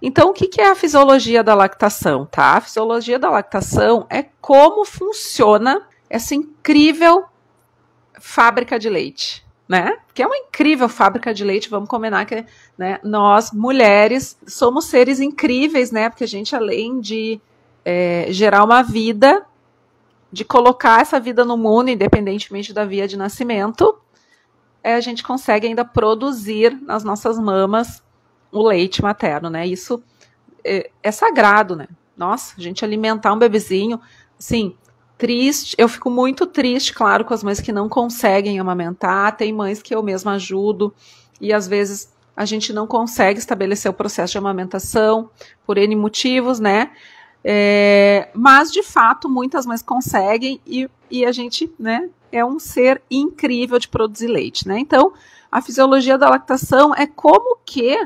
Então, o que, é a fisiologia da lactação? Tá? A fisiologia da lactação é como funciona essa incrível fábrica de leite, né? Que é uma incrível fábrica de leite, vamos combinar que né, nós, mulheres, somos seres incríveis, né? Porque a gente, além de é, gerar uma vida, de colocar essa vida no mundo, independentemente da via de nascimento, é, a gente consegue ainda produzir nas nossas mamas o leite materno, né? Isso é, é sagrado, né? Nossa, a gente alimentar um bebezinho, assim, triste. Eu fico muito triste, claro, com as mães que não conseguem amamentar. Tem mães que eu mesma ajudo e às vezes a gente não consegue estabelecer o processo de amamentação por N motivos, né? É, mas de fato muitas mães conseguem e, e a gente, né, é um ser incrível de produzir leite, né? Então a fisiologia da lactação é como que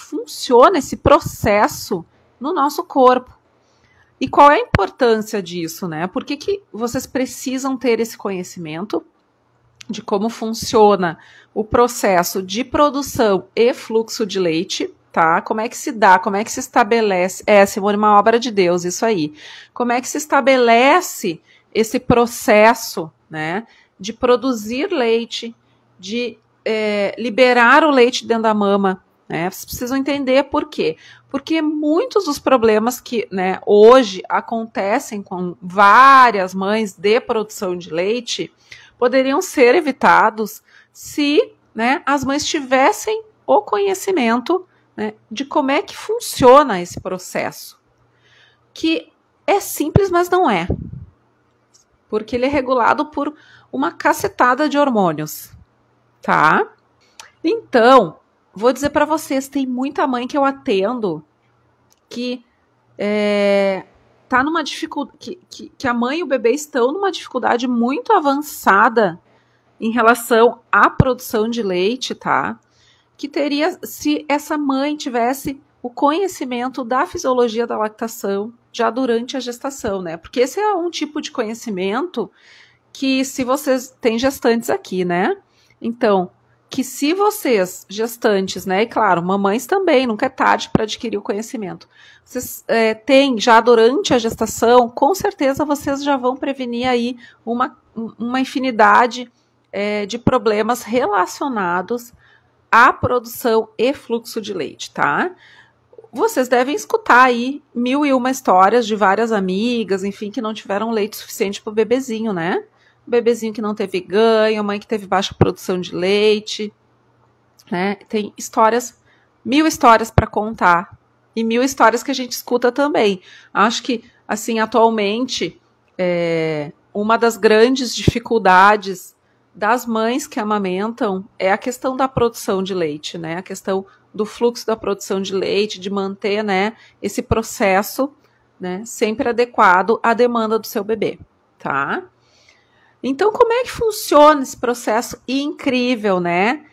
funciona esse processo no nosso corpo. E qual é a importância disso, né? Por que, que vocês precisam ter esse conhecimento de como funciona o processo de produção e fluxo de leite, tá? Como é que se dá, como é que se estabelece. É, Simone, uma obra de Deus, isso aí. Como é que se estabelece esse processo, né? De produzir leite, de é, liberar o leite dentro da mama, né? Vocês precisam entender por quê. Porque muitos dos problemas que né, hoje acontecem com várias mães de produção de leite poderiam ser evitados se né, as mães tivessem o conhecimento né, de como é que funciona esse processo. Que é simples, mas não é. Porque ele é regulado por uma cacetada de hormônios, tá? Então, Vou dizer para vocês, tem muita mãe que eu atendo que é, tá numa dificuldade, que, que, que a mãe e o bebê estão numa dificuldade muito avançada em relação à produção de leite, tá? Que teria se essa mãe tivesse o conhecimento da fisiologia da lactação já durante a gestação, né? Porque esse é um tipo de conhecimento que se vocês têm gestantes aqui, né? Então, que se vocês, gestantes, né, e claro, mamães também, nunca é tarde para adquirir o conhecimento, vocês é, têm já durante a gestação, com certeza vocês já vão prevenir aí uma, uma infinidade é, de problemas relacionados à produção e fluxo de leite, tá? Vocês devem escutar aí mil e uma histórias de várias amigas, enfim, que não tiveram leite suficiente para o bebezinho, né? bebezinho que não teve ganho, mãe que teve baixa produção de leite, né? Tem histórias, mil histórias para contar e mil histórias que a gente escuta também. Acho que, assim, atualmente, é, uma das grandes dificuldades das mães que amamentam é a questão da produção de leite, né? A questão do fluxo da produção de leite, de manter, né, esse processo, né, sempre adequado à demanda do seu bebê, tá? Então, como é que funciona esse processo incrível, né?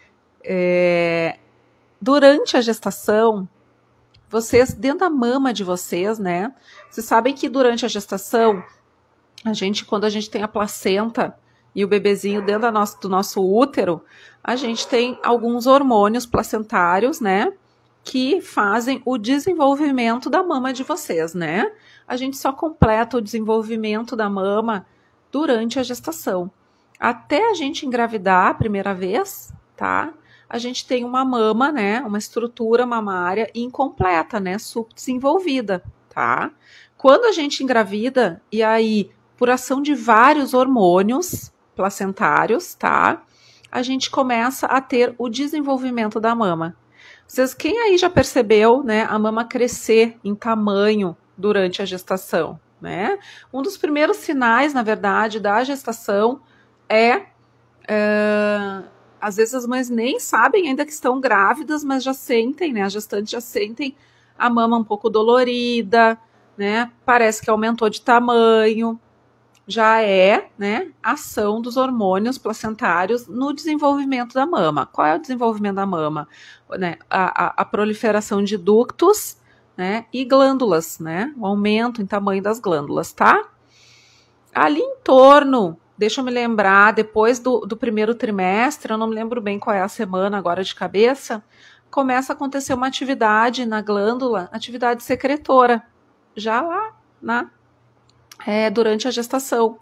É, durante a gestação, vocês, dentro da mama de vocês, né? Vocês sabem que durante a gestação, a gente, quando a gente tem a placenta e o bebezinho dentro nossa, do nosso útero, a gente tem alguns hormônios placentários, né? Que fazem o desenvolvimento da mama de vocês, né? A gente só completa o desenvolvimento da mama durante a gestação. Até a gente engravidar a primeira vez, tá? A gente tem uma mama, né? Uma estrutura mamária incompleta, né? Subdesenvolvida, tá? Quando a gente engravida, e aí, por ação de vários hormônios placentários, tá? A gente começa a ter o desenvolvimento da mama. Vocês, quem aí já percebeu, né, a mama crescer em tamanho durante a gestação? né? Um dos primeiros sinais, na verdade, da gestação é, é às vezes as mães nem sabem ainda que estão grávidas, mas já sentem, né? As gestantes já sentem a mama um pouco dolorida, né? Parece que aumentou de tamanho. Já é, né? Ação dos hormônios placentários no desenvolvimento da mama. Qual é o desenvolvimento da mama? Né? A, a, a proliferação de ductos né? E glândulas, né? O aumento em tamanho das glândulas, tá? Ali em torno, deixa eu me lembrar, depois do, do primeiro trimestre, eu não me lembro bem qual é a semana agora de cabeça, começa a acontecer uma atividade na glândula, atividade secretora, já lá né? é, durante a gestação.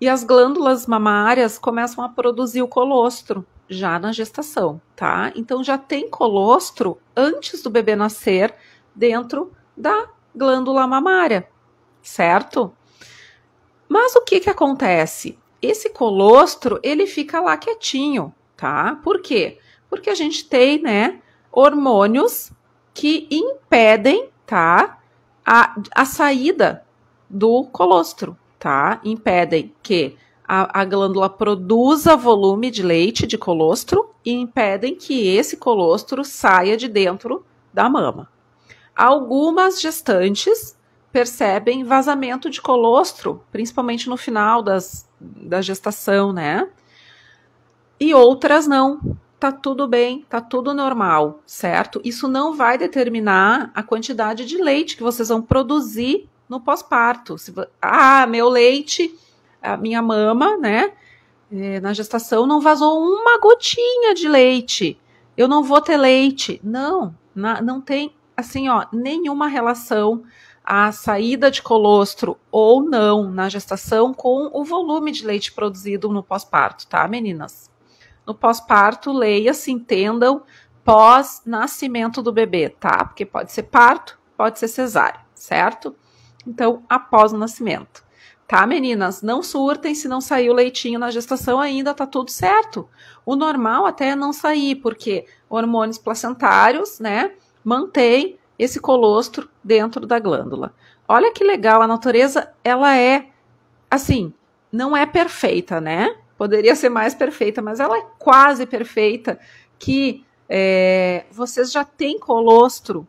E as glândulas mamárias começam a produzir o colostro já na gestação, tá? Então já tem colostro antes do bebê nascer dentro da glândula mamária, certo? Mas o que que acontece? Esse colostro, ele fica lá quietinho, tá? Por quê? Porque a gente tem, né, hormônios que impedem, tá, a, a saída do colostro, tá? Impedem que a, a, glândula produza volume de leite de colostro e impedem que esse colostro saia de dentro da mama, Algumas gestantes percebem vazamento de colostro, principalmente no final das, da gestação, né? E outras não. Tá tudo bem, tá tudo normal, certo? Isso não vai determinar a quantidade de leite que vocês vão produzir no pós-parto. Ah, meu leite, a minha mama, né? É, na gestação não vazou uma gotinha de leite. Eu não vou ter leite. Não, não tem assim, ó, nenhuma relação a saída de colostro ou não na gestação com o volume de leite produzido no pós-parto, tá, meninas? No pós-parto, leia-se, entendam, pós-nascimento do bebê, tá? Porque pode ser parto, pode ser cesárea, certo? Então, após o nascimento. Tá, meninas? Não surtem se não saiu leitinho na gestação ainda, tá tudo certo. O normal até é não sair, porque hormônios placentários, né? mantém esse colostro dentro da glândula. Olha que legal, a natureza, ela é assim, não é perfeita, né? Poderia ser mais perfeita, mas ela é quase perfeita. Que é, vocês já têm colostro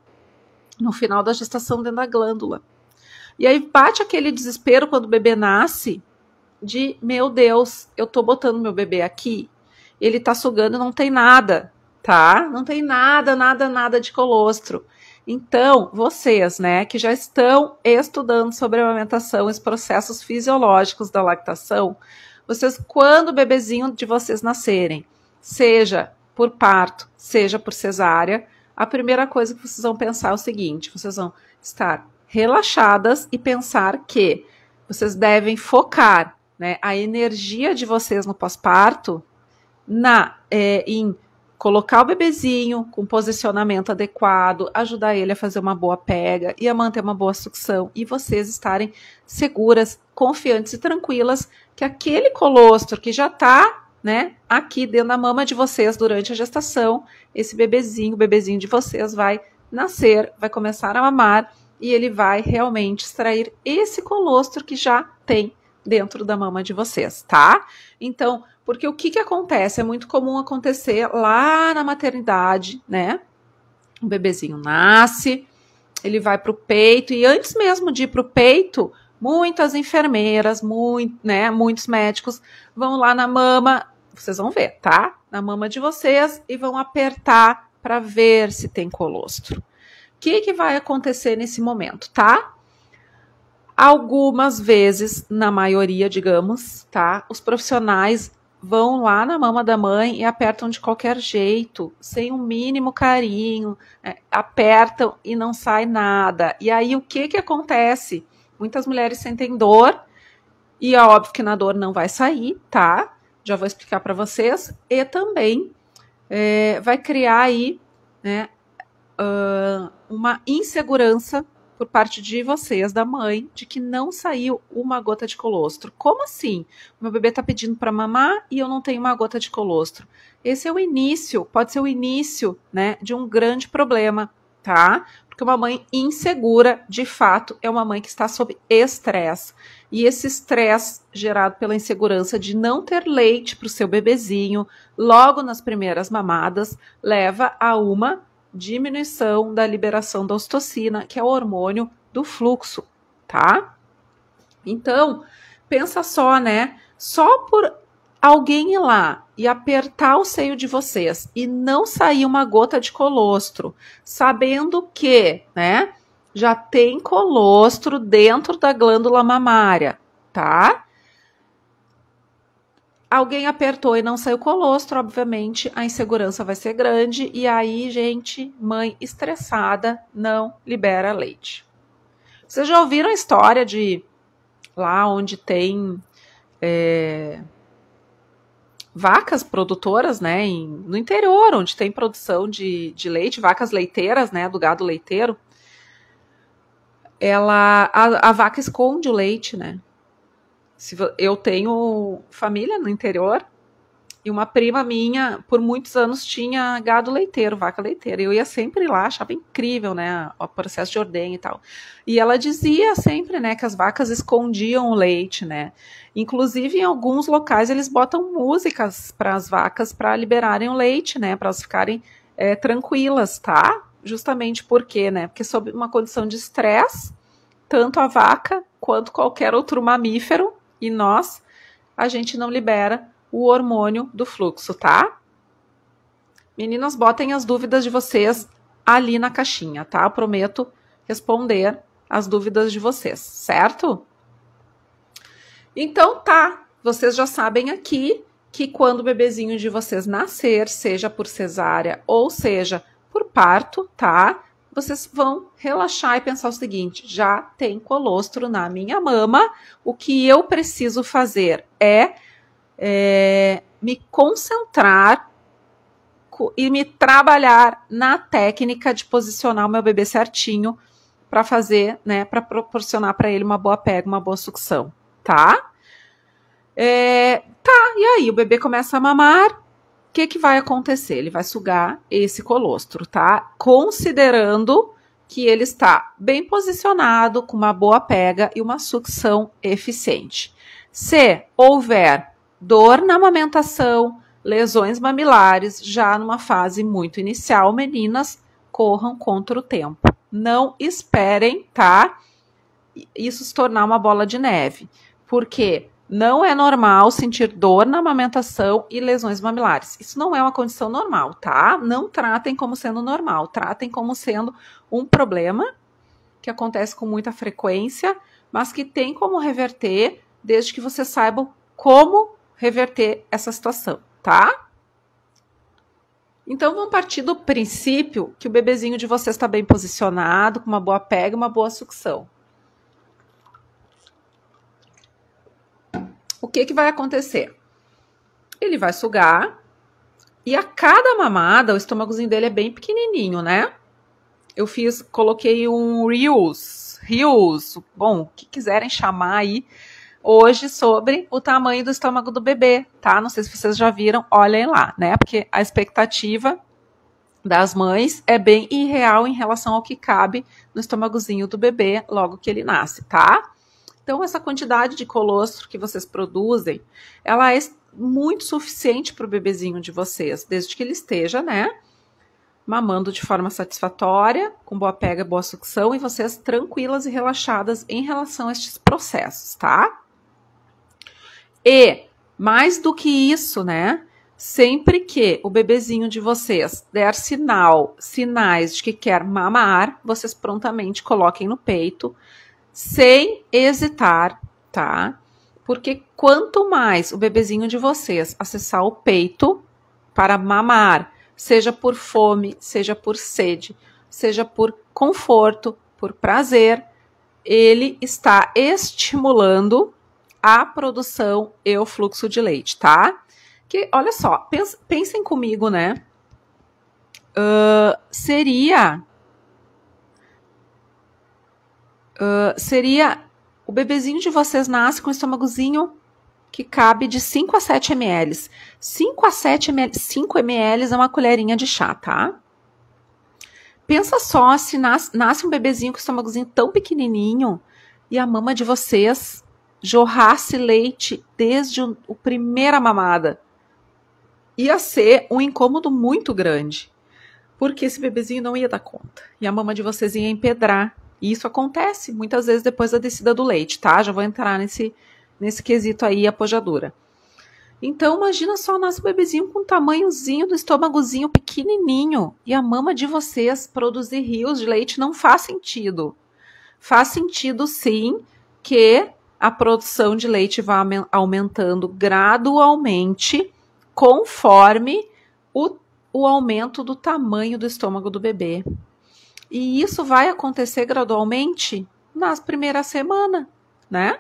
no final da gestação dentro da glândula. E aí bate aquele desespero quando o bebê nasce de meu Deus, eu tô botando meu bebê aqui, ele tá sugando e não tem nada tá? Não tem nada, nada, nada de colostro. Então, vocês, né, que já estão estudando sobre a amamentação, os processos fisiológicos da lactação, vocês, quando o bebezinho de vocês nascerem, seja por parto, seja por cesárea, a primeira coisa que vocês vão pensar é o seguinte: vocês vão estar relaxadas e pensar que vocês devem focar né, a energia de vocês no pós-parto na é, em colocar o bebezinho com posicionamento adequado, ajudar ele a fazer uma boa pega e a manter uma boa sucção e vocês estarem seguras, confiantes e tranquilas que aquele colostro que já está né, aqui dentro da mama de vocês durante a gestação, esse bebezinho, o bebezinho de vocês vai nascer, vai começar a mamar e ele vai realmente extrair esse colostro que já tem dentro da mama de vocês, tá? Então, porque o que, que acontece? É muito comum acontecer lá na maternidade, né? O bebezinho nasce, ele vai para o peito, e antes mesmo de ir para o peito, muitas enfermeiras, muito, né, muitos médicos vão lá na mama, vocês vão ver, tá? Na mama de vocês e vão apertar para ver se tem colostro. O que, que vai acontecer nesse momento, tá? Algumas vezes, na maioria, digamos, tá? Os profissionais vão lá na mama da mãe e apertam de qualquer jeito, sem o um mínimo carinho, é, apertam e não sai nada. E aí o que que acontece? Muitas mulheres sentem dor e é óbvio que na dor não vai sair, tá? Já vou explicar para vocês e também é, vai criar aí, né, uh, uma insegurança por parte de vocês, da mãe, de que não saiu uma gota de colostro. Como assim? O meu bebê está pedindo para mamar e eu não tenho uma gota de colostro. Esse é o início, pode ser o início, né, de um grande problema, tá? Porque uma mãe insegura, de fato, é uma mãe que está sob estresse. E esse estresse gerado pela insegurança de não ter leite para o seu bebezinho logo nas primeiras mamadas leva a uma diminuição da liberação da ostocina, que é o hormônio do fluxo, tá? Então, pensa só, né? Só por alguém ir lá e apertar o seio de vocês e não sair uma gota de colostro, sabendo que, né, já tem colostro dentro da glândula mamária, tá? alguém apertou e não saiu colostro, obviamente a insegurança vai ser grande e aí, gente, mãe estressada não libera leite. Vocês já ouviram a história de lá onde tem é, vacas produtoras, né, em, no interior, onde tem produção de, de leite, vacas leiteiras, né, do gado leiteiro, ela, a, a vaca esconde o leite, né, eu tenho família no interior e uma prima minha, por muitos anos, tinha gado leiteiro, vaca leiteira. Eu ia sempre lá, achava incrível, né? O processo de ordem e tal. E ela dizia sempre, né, que as vacas escondiam o leite, né? Inclusive, em alguns locais, eles botam músicas para as vacas para liberarem o leite, né? Para elas ficarem é, tranquilas, tá? Justamente porque, né? Porque sob uma condição de estresse, tanto a vaca quanto qualquer outro mamífero e nós, a gente não libera o hormônio do fluxo, tá? Meninas, botem as dúvidas de vocês ali na caixinha, tá? Eu prometo responder as dúvidas de vocês, certo? Então tá, vocês já sabem aqui que quando o bebezinho de vocês nascer, seja por cesárea ou seja por parto, tá? vocês vão relaxar e pensar o seguinte: já tem colostro na minha mama, o que eu preciso fazer é, é me concentrar e me trabalhar na técnica de posicionar o meu bebê certinho para fazer, né, para proporcionar para ele uma boa pega, uma boa sucção, tá? É, tá, e aí o bebê começa a mamar, que, que vai acontecer? Ele vai sugar esse colostro, tá? Considerando que ele está bem posicionado, com uma boa pega e uma sucção eficiente. Se houver dor na amamentação, lesões mamilares, já numa fase muito inicial, meninas, corram contra o tempo. Não esperem, tá? Isso se tornar uma bola de neve. Porque não é normal sentir dor na amamentação e lesões mamilares. Isso não é uma condição normal, tá? Não tratem como sendo normal, tratem como sendo um problema que acontece com muita frequência, mas que tem como reverter, desde que vocês saibam como reverter essa situação, tá? Então vamos partir do princípio que o bebezinho de vocês está bem posicionado, com uma boa pega e uma boa sucção. o que, que vai acontecer? Ele vai sugar e a cada mamada, o estômagozinho dele é bem pequenininho, né? Eu fiz, coloquei um reels, reels, bom, o que quiserem chamar aí hoje sobre o tamanho do estômago do bebê, tá? Não sei se vocês já viram, olhem lá, né? Porque a expectativa das mães é bem irreal em relação ao que cabe no estômagozinho do bebê logo que ele nasce, tá? Então, essa quantidade de colostro que vocês produzem, ela é muito suficiente para o bebezinho de vocês, desde que ele esteja, né? Mamando de forma satisfatória, com boa pega, boa sucção, e vocês tranquilas e relaxadas em relação a estes processos, tá? E, mais do que isso, né? Sempre que o bebezinho de vocês der sinal, sinais de que quer mamar, vocês prontamente coloquem no peito, sem hesitar, tá? Porque quanto mais o bebezinho de vocês acessar o peito para mamar, seja por fome, seja por sede, seja por conforto, por prazer, ele está estimulando a produção e o fluxo de leite, tá? Que olha só, pensem comigo, né? Uh, seria Ah, seria o bebezinho de vocês nasce com um estômagozinho que cabe de 5 a 7 ml. 5 a 7 ml, 5 ml é uma colherinha de chá, tá? Pensa só se nasce, um bebezinho com um estômagozinho tão pequenininho e a mama de vocês jorrasse leite desde o, primeira mamada. Ia ser um incômodo muito grande, porque esse bebezinho não ia dar conta e a mama de vocês ia empedrar e isso acontece muitas vezes depois da descida do leite, tá? Já vou entrar nesse, nesse quesito aí, apojadura. Então, imagina só, nasce o bebezinho com o tamanhozinho do estômagozinho pequenininho e a mama de vocês produzir rios de leite não faz sentido. Faz sentido, sim, que a produção de leite vá aumentando gradualmente conforme o, o aumento do tamanho do estômago do bebê, e isso vai acontecer gradualmente nas primeiras semanas, né?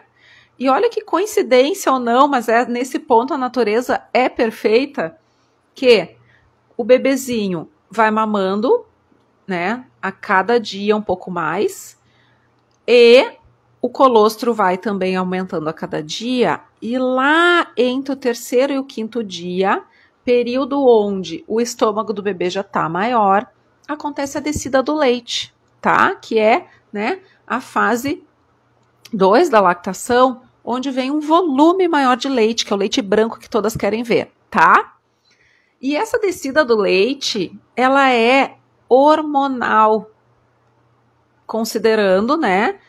E olha que coincidência ou não, mas é nesse ponto a natureza é perfeita que o bebezinho vai mamando, né, a cada dia um pouco mais, e o colostro vai também aumentando a cada dia, e lá entre o terceiro e o quinto dia, período onde o estômago do bebê já está maior, acontece a descida do leite, tá? Que é, né, a fase 2 da lactação, onde vem um volume maior de leite, que é o leite branco que todas querem ver, tá? E essa descida do leite, ela é hormonal, considerando, né,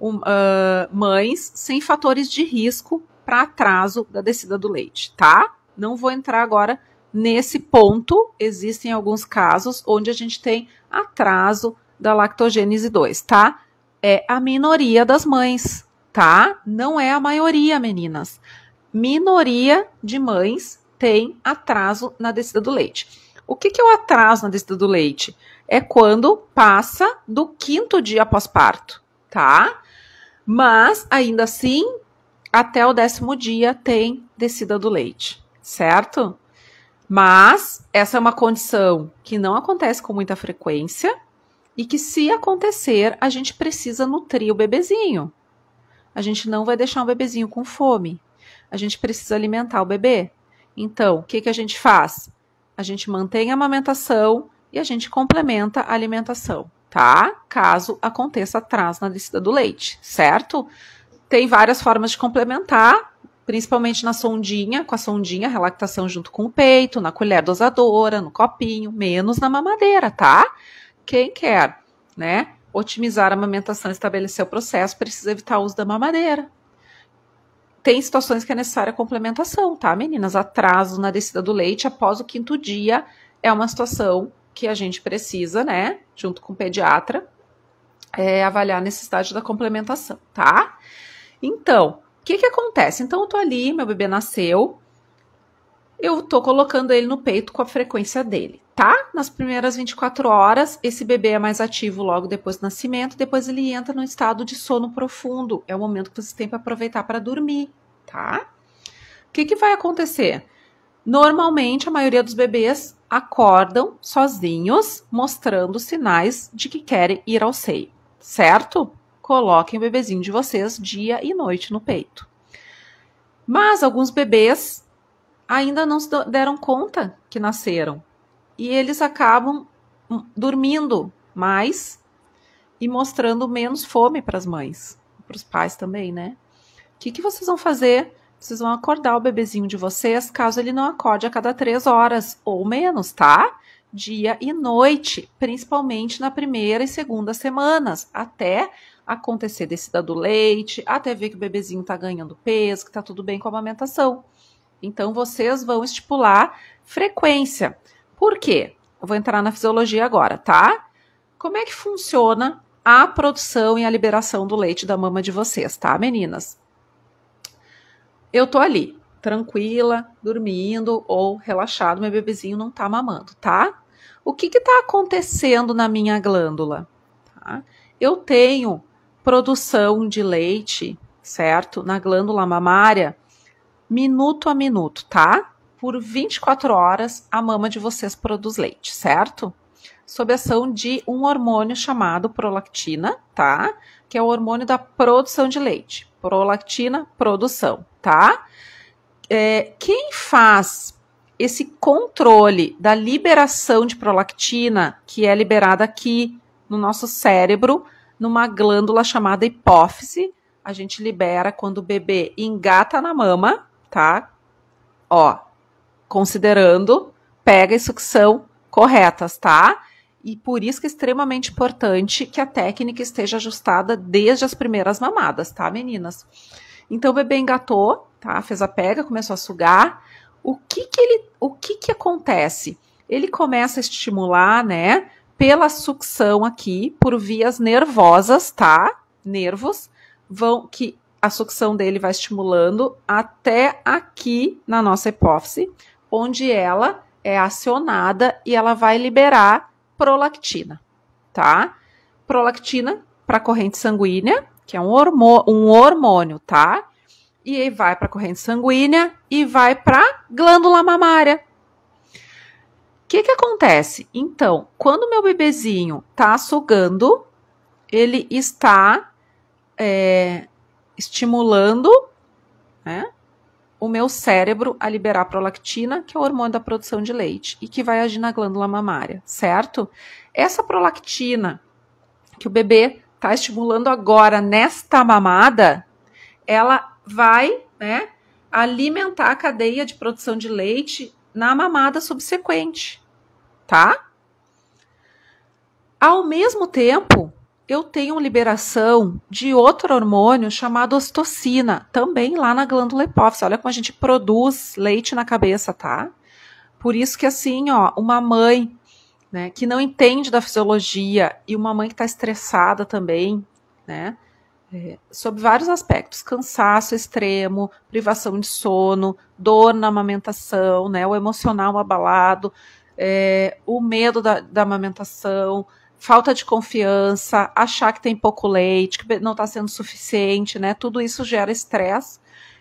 um, uh, mães sem fatores de risco para atraso da descida do leite, tá? Não vou entrar agora Nesse ponto, existem alguns casos onde a gente tem atraso da lactogênese 2, tá? É a minoria das mães, tá? Não é a maioria, meninas. Minoria de mães tem atraso na descida do leite. O que, que é o atraso na descida do leite? É quando passa do quinto dia após parto tá? Mas, ainda assim, até o décimo dia tem descida do leite, certo? Mas essa é uma condição que não acontece com muita frequência e que, se acontecer, a gente precisa nutrir o bebezinho. A gente não vai deixar um bebezinho com fome. A gente precisa alimentar o bebê. Então, o que, que a gente faz? A gente mantém a amamentação e a gente complementa a alimentação, tá? Caso aconteça atraso na descida do leite, certo? Tem várias formas de complementar, principalmente na sondinha, com a sondinha, relaxação junto com o peito, na colher dosadora, no copinho, menos na mamadeira, tá? Quem quer, né? Otimizar a amamentação, estabelecer o processo, precisa evitar o uso da mamadeira. Tem situações que é necessária complementação, tá, meninas? Atraso na descida do leite após o quinto dia é uma situação que a gente precisa, né, junto com o pediatra, é, avaliar a necessidade da complementação, tá? Então, que que acontece? Então eu tô ali, meu bebê nasceu, eu tô colocando ele no peito com a frequência dele, tá? Nas primeiras 24 horas, esse bebê é mais ativo logo depois do nascimento, depois ele entra no estado de sono profundo. É o momento que você tem para aproveitar para dormir, tá? O que, que vai acontecer? Normalmente, a maioria dos bebês acordam sozinhos, mostrando sinais de que querem ir ao seio, certo? coloquem o bebezinho de vocês dia e noite no peito. Mas alguns bebês ainda não se deram conta que nasceram e eles acabam hum, dormindo mais e mostrando menos fome para as mães, para os pais também, né? O que, que vocês vão fazer? Vocês vão acordar o bebezinho de vocês caso ele não acorde a cada três horas ou menos, tá? Dia e noite, principalmente na primeira e segunda semanas, até acontecer descida do leite, até ver que o bebezinho está ganhando peso, que está tudo bem com a amamentação. Então, vocês vão estipular frequência. Por quê? Eu vou entrar na fisiologia agora, tá? Como é que funciona a produção e a liberação do leite da mama de vocês, tá, meninas? Eu tô ali, tranquila, dormindo ou relaxado, meu bebezinho não tá mamando, tá? O que que tá acontecendo na minha glândula? Tá? Eu tenho produção de leite, certo? Na glândula mamária, minuto a minuto, tá? Por 24 horas, a mama de vocês produz leite, certo? Sob ação de um hormônio chamado prolactina, tá? Que é o hormônio da produção de leite. Prolactina, produção, tá? É, quem faz esse controle da liberação de prolactina, que é liberada aqui no nosso cérebro, numa glândula chamada hipófise. A gente libera quando o bebê engata na mama, tá? Ó, considerando pega e sucção corretas, tá? E por isso que é extremamente importante que a técnica esteja ajustada desde as primeiras mamadas, tá, meninas? Então o bebê engatou, tá? Fez a pega, começou a sugar. O que que ele, o que que acontece? Ele começa a estimular, né? pela sucção aqui, por vias nervosas, tá? Nervos, vão que a sucção dele vai estimulando até aqui na nossa hipófise, onde ela é acionada e ela vai liberar prolactina, tá? Prolactina para a corrente sanguínea, que é um, hormô um hormônio, tá? E aí vai para a corrente sanguínea e vai para glândula mamária, que que acontece? Então, quando meu bebezinho tá sugando, ele está é, estimulando né, o meu cérebro a liberar prolactina, que é o hormônio da produção de leite e que vai agir na glândula mamária, certo? Essa prolactina que o bebê tá estimulando agora nesta mamada, ela vai, né, alimentar a cadeia de produção de leite na mamada subsequente, tá? Ao mesmo tempo, eu tenho liberação de outro hormônio chamado ocitocina, também lá na glândula hipófise. Olha como a gente produz leite na cabeça, tá? Por isso que assim, ó, uma mãe, né, que não entende da fisiologia e uma mãe que está estressada também, né, é, sob vários aspectos, cansaço extremo, privação de sono, dor na amamentação, né, o emocional abalado, é, o medo da, da, amamentação, falta de confiança, achar que tem pouco leite, que não está sendo suficiente, né, tudo isso gera estresse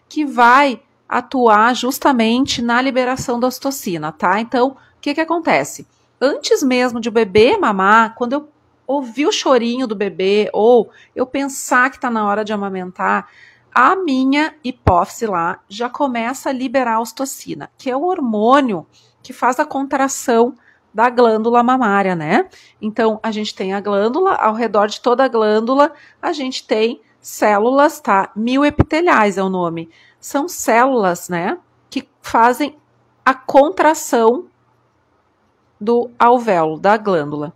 que vai atuar justamente na liberação da ocitocina, tá? Então, o que que acontece? Antes mesmo de o bebê mamar, quando eu ouvir o chorinho do bebê ou eu pensar que está na hora de amamentar, a minha hipófise lá já começa a liberar a ostocina, que é o hormônio que faz a contração da glândula mamária, né? Então, a gente tem a glândula, ao redor de toda a glândula, a gente tem células, tá? Mil epiteliais é o nome. São células, né? Que fazem a contração do alvéolo, da glândula.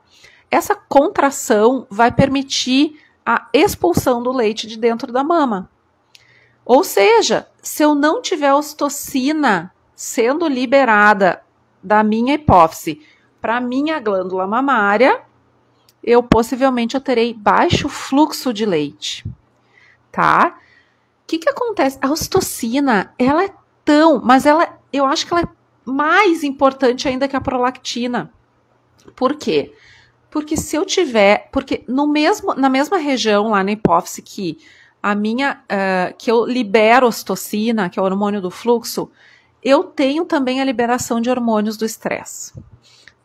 Essa contração vai permitir a expulsão do leite de dentro da mama. Ou seja, se eu não tiver ocitocina sendo liberada da minha hipófise para minha glândula mamária, eu possivelmente eu terei baixo fluxo de leite, tá? O que que acontece? A ocitocina, ela é tão, mas ela, eu acho que ela é mais importante ainda que a prolactina. Por quê? Porque porque se eu tiver, porque no mesmo, na mesma região lá na hipófise que a minha, uh, que eu libero ostocina, que é o hormônio do fluxo, eu tenho também a liberação de hormônios do estresse.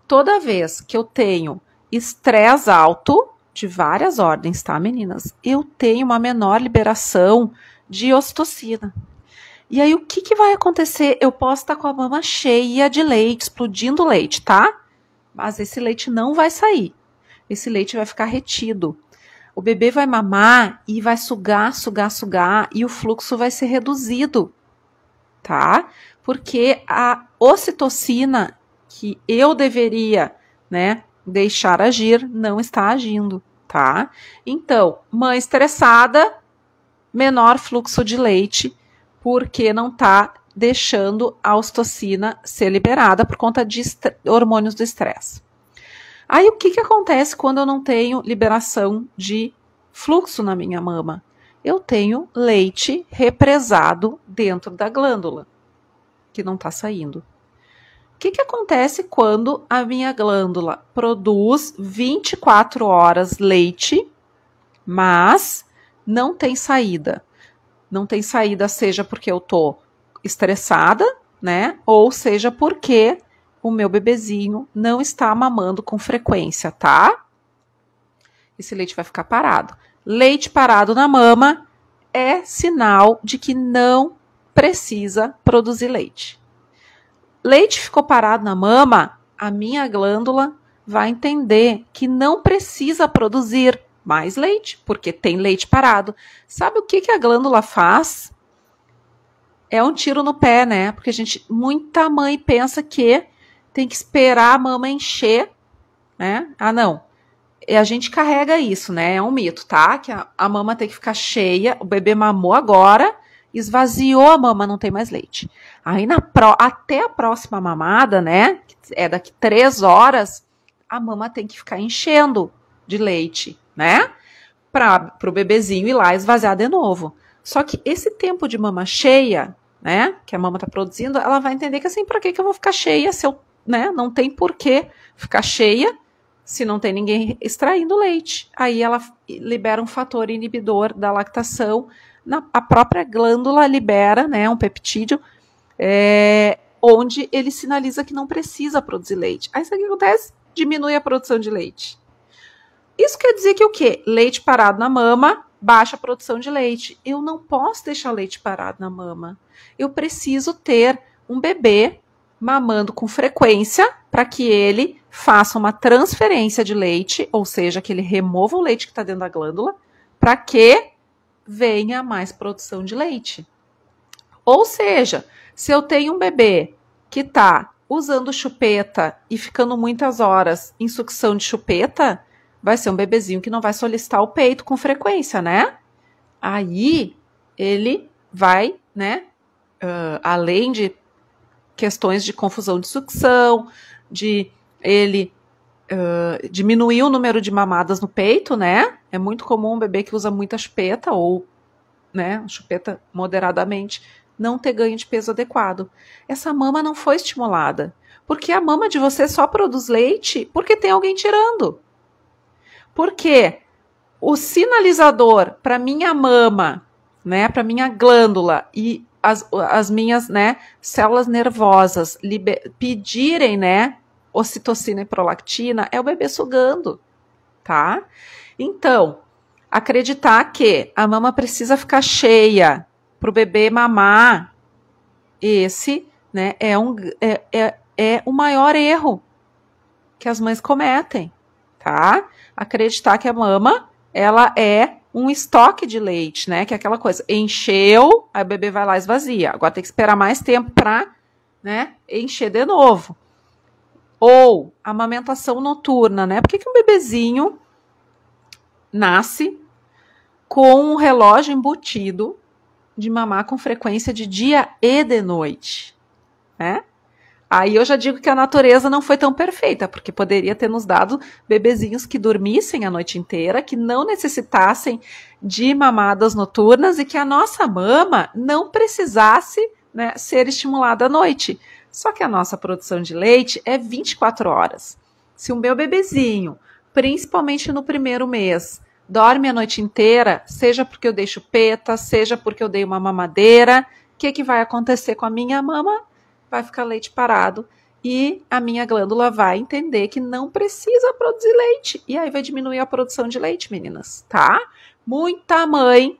Toda vez que eu tenho estresse alto, de várias ordens, tá, meninas? Eu tenho uma menor liberação de ostocina. E aí, o que, que vai acontecer? Eu posso estar com a mama cheia de leite, explodindo leite, tá? mas esse leite não vai sair. Esse leite vai ficar retido. O bebê vai mamar e vai sugar, sugar, sugar e o fluxo vai ser reduzido, tá? Porque a ocitocina que eu deveria, né, deixar agir não está agindo, tá? Então, mãe estressada, menor fluxo de leite, porque não está deixando a ocitocina ser liberada por conta de hormônios do estresse. Aí o que, que acontece quando eu não tenho liberação de fluxo na minha mama? Eu tenho leite represado dentro da glândula, que não está saindo. O que, que acontece quando a minha glândula produz 24 horas leite, mas não tem saída? Não tem saída, seja porque eu estou estressada, né? Ou seja, porque o meu bebezinho não está mamando com frequência, tá? Esse leite vai ficar parado. Leite parado na mama é sinal de que não precisa produzir leite. Leite ficou parado na mama, a minha glândula vai entender que não precisa produzir mais leite, porque tem leite parado. Sabe o que, que a glândula faz? é um tiro no pé, né? Porque a gente, muita mãe pensa que tem que esperar a mama encher, né? Ah, não. E a gente carrega isso, né? É um mito, tá? Que a, a mama tem que ficar cheia, o bebê mamou agora, esvaziou a mama, não tem mais leite. Aí na pro, até a próxima mamada, né? É daqui três horas, a mama tem que ficar enchendo de leite, né? Para o bebezinho ir lá esvaziar de novo. Só que esse tempo de mama cheia né, que a mama está produzindo, ela vai entender que assim, para que, que eu vou ficar cheia se eu, né, não tem porquê ficar cheia se não tem ninguém extraindo leite. Aí ela libera um fator inibidor da lactação, na, a própria glândula libera, né, um peptídeo, é, onde ele sinaliza que não precisa produzir leite. Aí sabe o que acontece? Diminui a produção de leite. Isso quer dizer que o quê? Leite parado na mama baixa produção de leite. Eu não posso deixar leite parado na mama. Eu preciso ter um bebê mamando com frequência para que ele faça uma transferência de leite, ou seja, que ele remova o leite que está dentro da glândula, para que venha mais produção de leite. Ou seja, se eu tenho um bebê que está usando chupeta e ficando muitas horas em sucção de chupeta, vai ser um bebezinho que não vai solicitar o peito com frequência, né? Aí ele vai, né? Uh, além de questões de confusão de sucção, de ele uh, diminuir o número de mamadas no peito, né? É muito comum um bebê que usa muita chupeta ou, né, chupeta moderadamente, não ter ganho de peso adequado. Essa mama não foi estimulada, porque a mama de você só produz leite porque tem alguém tirando. Porque o sinalizador para minha mama, né, para minha glândula e as, as minhas, né, células nervosas liber, pedirem, né, ocitocina e prolactina é o bebê sugando, tá? Então, acreditar que a mama precisa ficar cheia para o bebê mamar, esse, né, é um é, é, é o maior erro que as mães cometem, tá? acreditar que a mama ela é um estoque de leite, né? Que é aquela coisa, encheu, aí o bebê vai lá e esvazia. Agora tem que esperar mais tempo para, né, encher de novo. Ou amamentação noturna, né? Por que, que um bebezinho nasce com um relógio embutido de mamar com frequência de dia e de noite, né? Aí eu já digo que a natureza não foi tão perfeita, porque poderia ter nos dado bebezinhos que dormissem a noite inteira, que não necessitassem de mamadas noturnas e que a nossa mama não precisasse né, ser estimulada à noite. Só que a nossa produção de leite é 24 horas. Se o meu bebezinho, principalmente no primeiro mês, dorme a noite inteira, seja porque eu deixo peta, seja porque eu dei uma mamadeira, o que, que vai acontecer com a minha mama? vai ficar leite parado e a minha glândula vai entender que não precisa produzir leite. E aí vai diminuir a produção de leite, meninas, tá? Muita mãe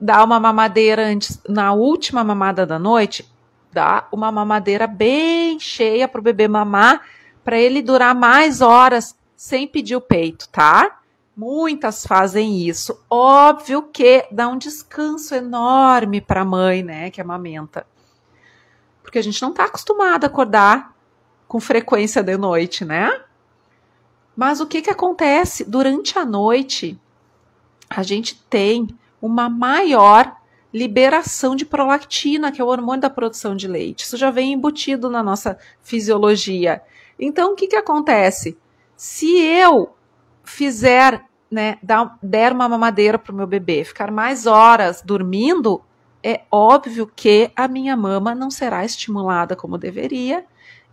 dá uma mamadeira antes, na última mamada da noite, dá uma mamadeira bem cheia para o bebê mamar, para ele durar mais horas sem pedir o peito, tá? Muitas fazem isso. Óbvio que dá um descanso enorme para a mãe, né, que amamenta. Porque a gente não está acostumado a acordar com frequência de noite, né? Mas o que, que acontece? Durante a noite, a gente tem uma maior liberação de prolactina, que é o hormônio da produção de leite. Isso já vem embutido na nossa fisiologia. Então, o que, que acontece? Se eu fizer, né, dar, der uma mamadeira para o meu bebê, ficar mais horas dormindo, é óbvio que a minha mama não será estimulada como deveria.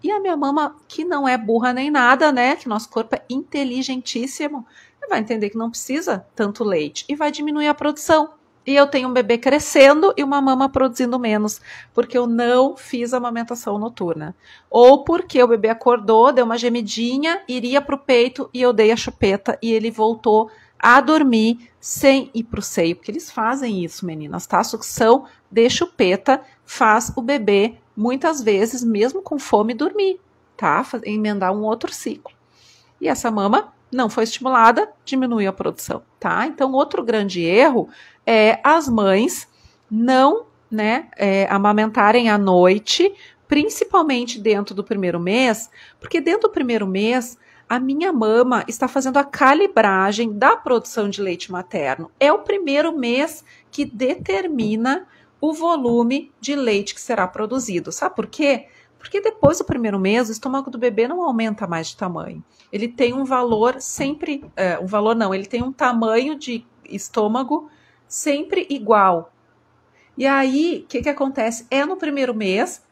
E a minha mama, que não é burra nem nada, né? Que nosso corpo é inteligentíssimo, vai entender que não precisa tanto leite e vai diminuir a produção. E eu tenho um bebê crescendo e uma mama produzindo menos, porque eu não fiz a amamentação noturna. Ou porque o bebê acordou, deu uma gemidinha, iria para o peito e eu dei a chupeta e ele voltou a dormir sem ir para o seio, porque eles fazem isso, meninas, tá? A sucção de chupeta faz o bebê, muitas vezes, mesmo com fome, dormir, tá? Emendar um outro ciclo. E essa mama não foi estimulada, diminui a produção, tá? Então, outro grande erro é as mães não né, é, amamentarem à noite, principalmente dentro do primeiro mês, porque dentro do primeiro mês a minha mama está fazendo a calibragem da produção de leite materno. É o primeiro mês que determina o volume de leite que será produzido. Sabe por quê? Porque depois do primeiro mês, o estômago do bebê não aumenta mais de tamanho. Ele tem um valor sempre. É, um valor não, ele tem um tamanho de estômago sempre igual. E aí, o que, que acontece? É no primeiro mês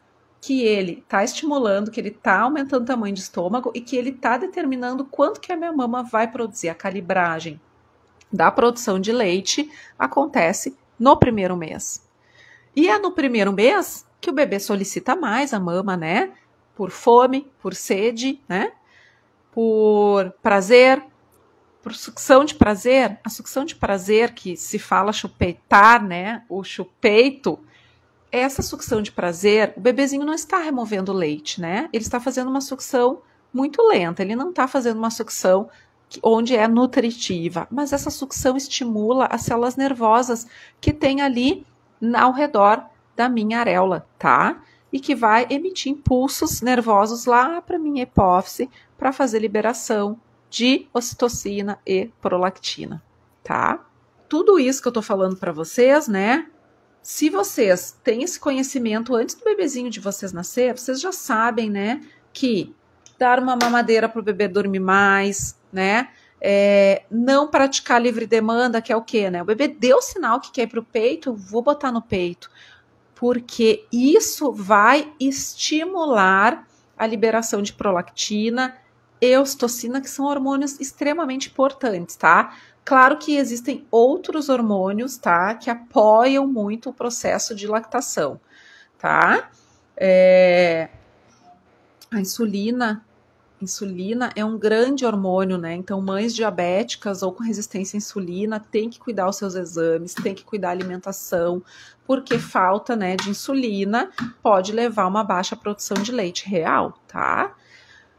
que ele está estimulando, que ele está aumentando o tamanho de estômago e que ele está determinando quanto que a minha mama vai produzir. A calibragem da produção de leite acontece no primeiro mês. E é no primeiro mês que o bebê solicita mais a mama, né? Por fome, por sede, né? Por prazer, por sucção de prazer. A sucção de prazer que se fala chupetar, né? O chupeito essa sucção de prazer, o bebezinho não está removendo leite, né? Ele está fazendo uma sucção muito lenta, ele não está fazendo uma sucção onde é nutritiva, mas essa sucção estimula as células nervosas que tem ali ao redor da minha areola, tá? E que vai emitir impulsos nervosos lá para minha hipófise para fazer liberação de ocitocina e prolactina, tá? Tudo isso que eu tô falando para vocês, né? se vocês têm esse conhecimento antes do bebezinho de vocês nascer, vocês já sabem, né, que dar uma mamadeira para o bebê dormir mais, né, é, não praticar livre demanda, que é o quê, né? O bebê deu sinal que quer ir para o peito, vou botar no peito, porque isso vai estimular a liberação de prolactina, eustocina, que são hormônios extremamente importantes, tá? Claro que existem outros hormônios, tá? Que apoiam muito o processo de lactação, tá? É... A insulina, insulina é um grande hormônio, né? Então, mães diabéticas ou com resistência à insulina têm que cuidar os seus exames, têm que cuidar a alimentação, porque falta, né, de insulina pode levar a uma baixa produção de leite real, tá?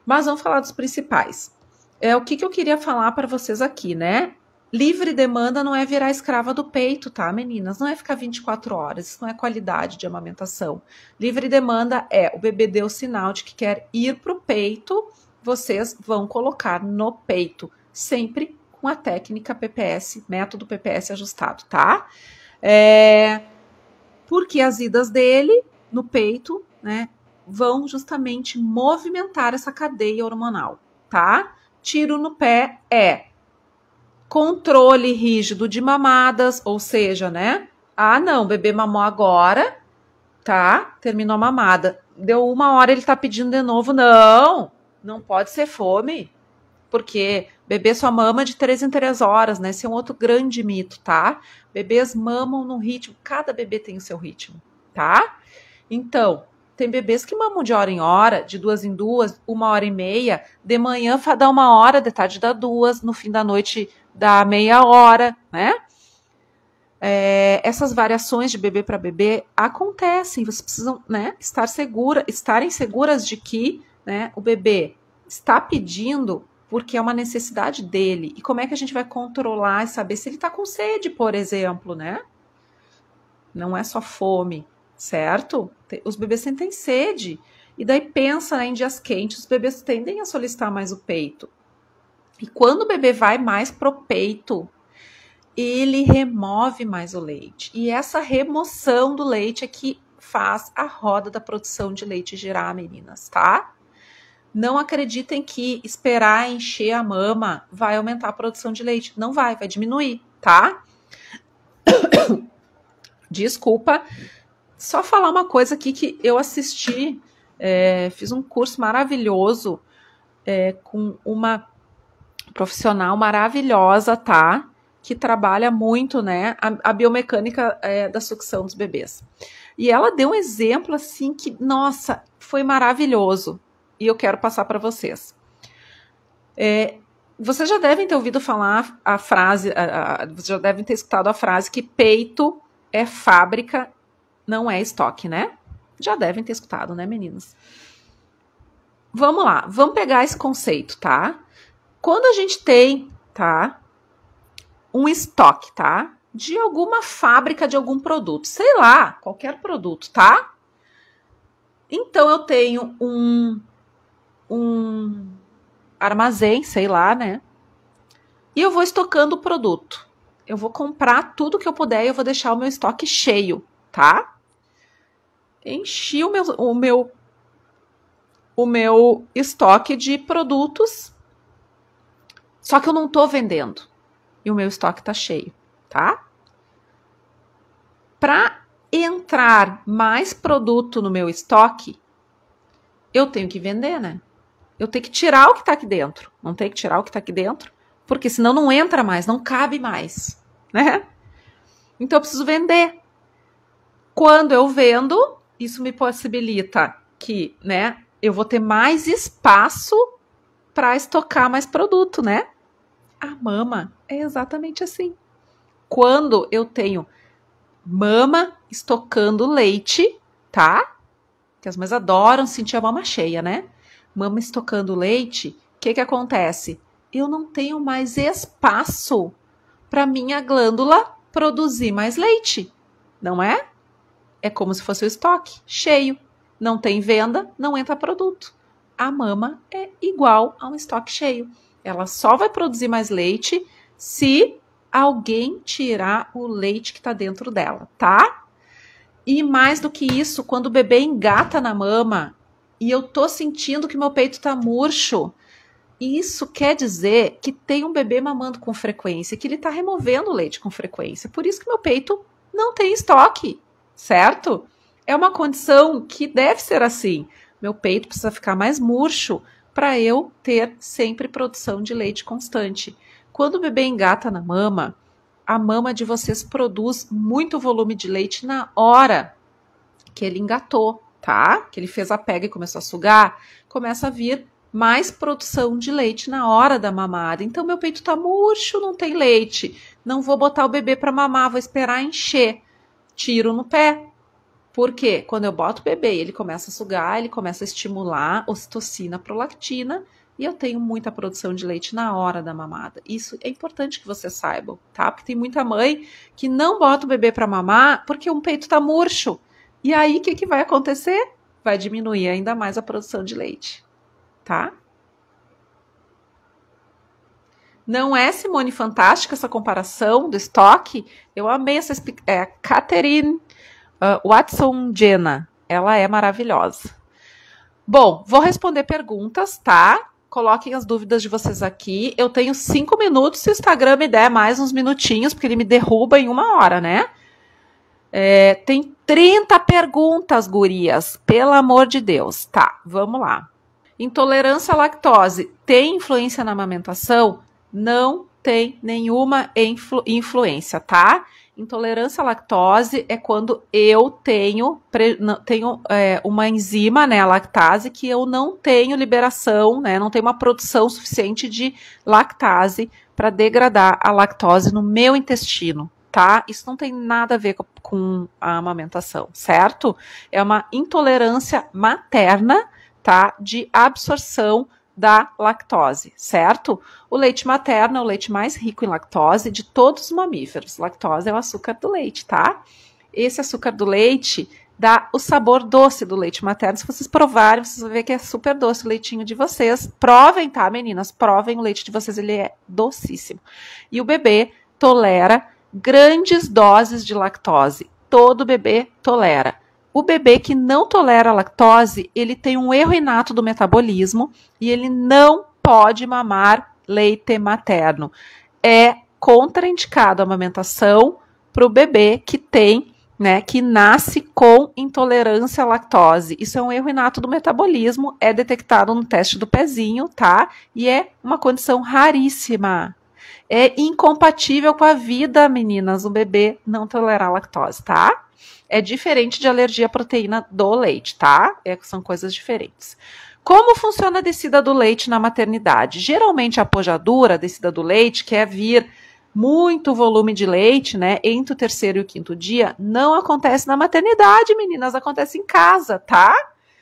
Mas vamos falar dos principais. É o que, que eu queria falar para vocês aqui, né? Livre demanda não é virar escrava do peito, tá, meninas? Não é ficar 24 horas, isso não é qualidade de amamentação. Livre demanda é o bebê deu sinal de que quer ir pro peito, vocês vão colocar no peito, sempre com a técnica PPS, método PPS ajustado, tá? É... Porque as idas dele no peito, né, vão justamente movimentar essa cadeia hormonal, tá? Tiro no pé é controle rígido de mamadas, ou seja, né? Ah, não, o bebê mamou agora, tá? Terminou a mamada. Deu uma hora, ele tá pedindo de novo. Não, não pode ser fome, porque bebê só mama de três em três horas, né? Esse é um outro grande mito, tá? Bebês mamam no ritmo, cada bebê tem o seu ritmo, tá? Então, tem bebês que mamam de hora em hora, de duas em duas, uma hora e meia. De manhã dá uma hora, de tarde dá duas, no fim da noite dá meia hora, né? É, essas variações de bebê para bebê acontecem. Vocês precisam né, estar segura, estarem seguras de que né, o bebê está pedindo porque é uma necessidade dele. E como é que a gente vai controlar e saber se ele está com sede, por exemplo, né? Não é só fome certo? Os bebês sentem sede. E daí pensa, né, em dias quentes, os bebês tendem a solicitar mais o peito. E quando o bebê vai mais pro peito, ele remove mais o leite. E essa remoção do leite é que faz a roda da produção de leite girar, meninas, tá? Não acreditem que esperar encher a mama vai aumentar a produção de leite. Não vai, vai diminuir, tá? Desculpa, só falar uma coisa aqui que eu assisti, é, fiz um curso maravilhoso é, com uma profissional maravilhosa, tá? Que trabalha muito, né? A, a biomecânica é, da sucção dos bebês. E ela deu um exemplo assim que, nossa, foi maravilhoso. E eu quero passar para vocês. É, vocês já devem ter ouvido falar a frase, a, a, já devem ter escutado a frase que peito é fábrica não é estoque, né? Já devem ter escutado, né, meninas? Vamos lá, vamos pegar esse conceito, tá? Quando a gente tem, tá? Um estoque, tá? De alguma fábrica de algum produto, sei lá, qualquer produto, tá? Então eu tenho um um armazém, sei lá, né? E eu vou estocando o produto. Eu vou comprar tudo que eu puder e eu vou deixar o meu estoque cheio, tá? enchi o meu, o meu, o meu estoque de produtos, só que eu não estou vendendo e o meu estoque está cheio, tá? Para entrar mais produto no meu estoque, eu tenho que vender, né? Eu tenho que tirar o que está aqui dentro. Não tem que tirar o que está aqui dentro, porque senão não entra mais, não cabe mais, né? Então eu preciso vender. Quando eu vendo, isso me possibilita que, né, eu vou ter mais espaço para estocar mais produto, né? A mama é exatamente assim. Quando eu tenho mama estocando leite, tá? Que as mães adoram sentir a mama cheia, né? Mama estocando leite, o que que acontece? Eu não tenho mais espaço para minha glândula produzir mais leite, não é? É como se fosse o estoque cheio. Não tem venda, não entra produto. A mama é igual a um estoque cheio. Ela só vai produzir mais leite se alguém tirar o leite que está dentro dela, tá? E mais do que isso, quando o bebê engata na mama e eu tô sentindo que meu peito tá murcho, isso quer dizer que tem um bebê mamando com frequência, que ele tá removendo o leite com frequência. Por isso que meu peito não tem estoque certo? É uma condição que deve ser assim. Meu peito precisa ficar mais murcho para eu ter sempre produção de leite constante. Quando o bebê engata na mama, a mama de vocês produz muito volume de leite na hora que ele engatou, tá? Que ele fez a pega e começou a sugar, começa a vir mais produção de leite na hora da mamada. Então meu peito tá murcho, não tem leite. Não vou botar o bebê para mamar, vou esperar encher tiro no pé. Porque quando eu boto o bebê, ele começa a sugar, ele começa a estimular ocitocina, prolactina, e eu tenho muita produção de leite na hora da mamada. Isso é importante que você saiba tá? Porque tem muita mãe que não bota o bebê para mamar porque um peito tá murcho. E aí o que, que vai acontecer? Vai diminuir ainda mais a produção de leite, tá? Não é Simone fantástica essa comparação do estoque? Eu amei essa é Catherine uh, Watson Jenna. Ela é maravilhosa. Bom, vou responder perguntas, tá? Coloquem as dúvidas de vocês aqui. Eu tenho cinco minutos. Se o Instagram me der mais uns minutinhos, porque ele me derruba em uma hora, né? É, tem 30 perguntas, gurias. Pelo amor de Deus. Tá, vamos lá. Intolerância à lactose tem influência na amamentação? não tem nenhuma influ influência, tá? Intolerância à lactose é quando eu tenho, tenho é, uma enzima, né, a lactase, que eu não tenho liberação, né, não tenho uma produção suficiente de lactase para degradar a lactose no meu intestino, tá? Isso não tem nada a ver com a amamentação, certo? É uma intolerância materna, tá? De absorção da lactose, certo? O leite materno é o leite mais rico em lactose de todos os mamíferos. Lactose é o açúcar do leite, tá? Esse açúcar do leite dá o sabor doce do leite materno. Se vocês provarem, vocês vão ver que é super doce o leitinho de vocês. Provem, tá, meninas? Provem o leite de vocês, ele é docíssimo. E o bebê tolera grandes doses de lactose. Todo bebê tolera. O bebê que não tolera lactose, ele tem um erro inato do metabolismo e ele não pode mamar leite materno. É contraindicado a amamentação para o bebê que tem, né, que nasce com intolerância à lactose. Isso é um erro inato do metabolismo, é detectado no teste do pezinho, tá? E é uma condição raríssima. É incompatível com a vida, meninas, o bebê não tolerar lactose, tá? é diferente de alergia à proteína do leite, tá? É, são coisas diferentes. Como funciona a descida do leite na maternidade? Geralmente a pojadura, a descida do leite, quer é vir muito volume de leite, né? Entre o terceiro e o quinto dia, não acontece na maternidade, meninas, acontece em casa, tá?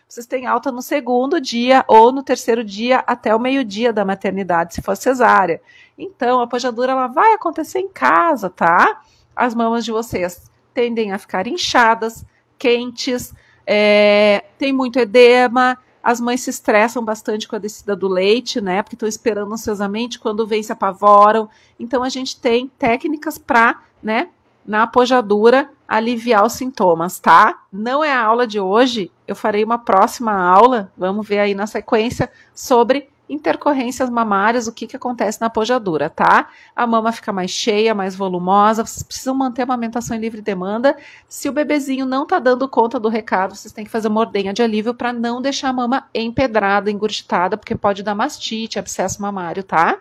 Vocês têm alta no segundo dia ou no terceiro dia até o meio-dia da maternidade, se for cesárea. Então, a pojadura ela vai acontecer em casa, tá? As mamas de vocês tendem a ficar inchadas, quentes, é, tem muito edema, as mães se estressam bastante com a descida do leite, né? Porque estão esperando ansiosamente, quando vem se apavoram. Então a gente tem técnicas para, né, na apojadura aliviar os sintomas, tá? Não é a aula de hoje, eu farei uma próxima aula, vamos ver aí na sequência sobre intercorrências mamárias, o que, que acontece na pojadura, tá? A mama fica mais cheia, mais volumosa, vocês precisam manter a amamentação em livre demanda. Se o bebezinho não tá dando conta do recado, vocês têm que fazer uma ordenha de alívio para não deixar a mama empedrada, engurgitada, porque pode dar mastite, abscesso mamário, tá?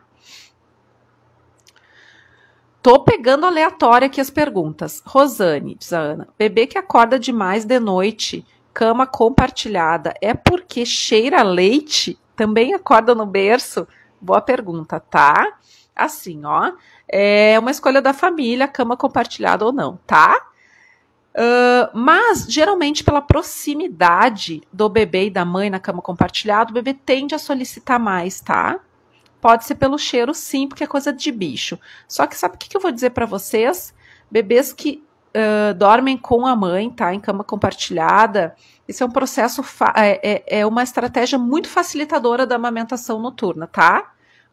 Tô pegando aleatória aqui as perguntas. Rosane, diz a Ana, bebê que acorda demais de noite, cama compartilhada, é porque cheira leite? também acorda no berço? Boa pergunta, tá? Assim, ó, é uma escolha da família, cama compartilhada ou não, tá? Uh, mas, geralmente, pela proximidade do bebê e da mãe na cama compartilhada, o bebê tende a solicitar mais, tá? Pode ser pelo cheiro, sim, porque é coisa de bicho. Só que sabe o que, que eu vou dizer para vocês? Bebês que uh, dormem com a mãe, tá? Em cama compartilhada. Isso é um processo, é, é, é uma estratégia muito facilitadora da amamentação noturna, tá?